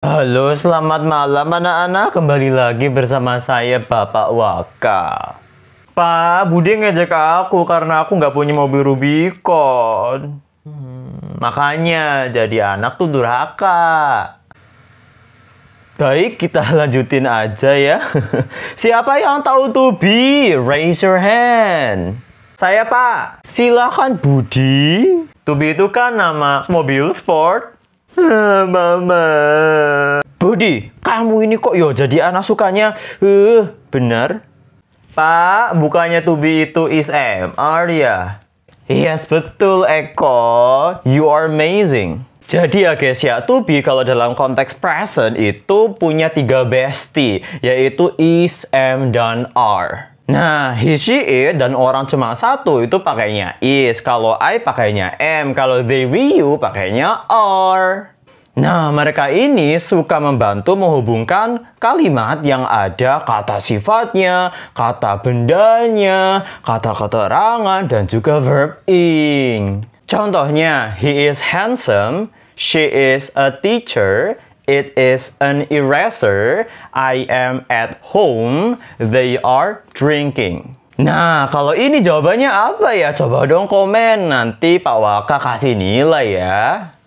Halo, selamat malam anak-anak. Kembali lagi bersama saya Bapak Waka. Pak, Budi ngejek aku karena aku nggak punya mobil Rubicon. Hmm, makanya jadi anak tuh durhaka. Baik, kita lanjutin aja ya. Siapa yang tahu to be? Raise your hand. Saya, Pak. Silahkan, Budi. Tubi itu kan nama mobil sport. Ah, Mama. Budi, kamu ini kok yo ya jadi anak sukanya? Eh benar. Pak, bukannya Tubi itu is MR ya? Yes, betul Eko. You are amazing. Jadi ya guys ya, Tubi kalau dalam konteks present itu punya tiga bestie, yaitu is, am, dan are. Nah, he, she, it, dan orang cuma satu itu pakainya is. Kalau I pakainya am. Kalau they, we, you pakainya are. Nah, mereka ini suka membantu menghubungkan kalimat yang ada kata sifatnya, kata bendanya, kata keterangan, dan juga verb ing. Contohnya, he is handsome, she is a teacher, It is an eraser. I am at home. They are drinking. Nah, kalau ini jawabannya apa ya? Coba dong komen. Nanti Pak Waka kasih nilai ya.